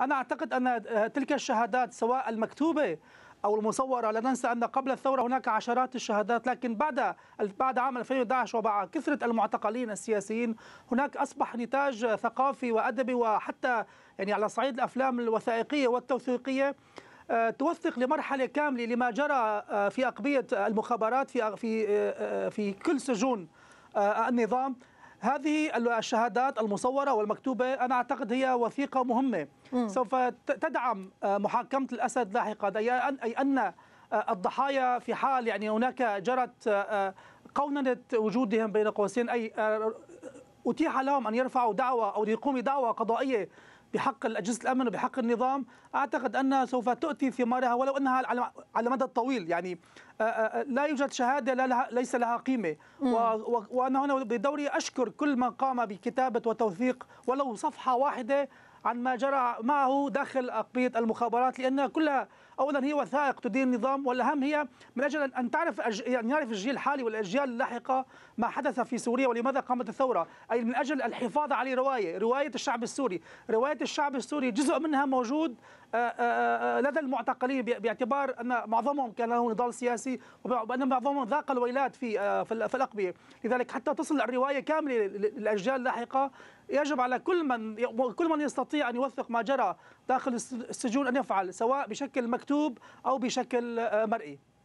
أنا أعتقد أن آه، تلك الشهادات سواء المكتوبة او المصوره لا ننسى ان قبل الثوره هناك عشرات الشهادات لكن بعد بعد عام 2011 وبعد كثره المعتقلين السياسيين هناك اصبح نتاج ثقافي وادبي وحتى يعني على صعيد الافلام الوثائقيه والتوثيقيه آه، توثق لمرحله كامله لما جرى آه، في اقبيه المخابرات في في في كل سجون النظام هذه الشهادات المصورة والمكتوبة أنا أعتقد هي وثيقة مهمة سوف تدعم آه، محاكمة الأسد لاحقا أي أن آه، الضحايا في حال يعني هناك جرت آه، قوننة وجودهم بين قوسين أي أتيح لهم أن يرفعوا دعوة أو يقوموا دعوة قضائية بحق أجهزة الأمن وبحق النظام أعتقد أنها سوف تؤتي ثمارها ولو أنها على مدى طويل يعني لا يوجد شهادة لا لها ليس لها قيمة وأنا هنا بدوري أشكر كل من قام بكتابة وتوثيق ولو صفحة واحدة عن ما جرى معه داخل أقبية المخابرات لأنها كلها أولا هي وثائق تدين النظام والأهم هي من أجل أن تعرف أن يعني يعرف الجيل الحالي والأجيال اللاحقة ما حدث في سوريا ولماذا قامت الثورة أي من أجل الحفاظ على رواية رواية الشعب السوري رواية الشعب السوري جزء منها موجود آه، آه، آه، لدى المعتقلين باعتبار ان معظمهم كان له نضال سياسي وان معظمهم ذاق الويلات في في الاقبيه، لذلك حتى تصل الروايه كامله للاجيال اللاحقه يجب على كل من كل من يستطيع ان يوثق ما جرى داخل السجون ان يفعل سواء بشكل مكتوب او بشكل مرئي.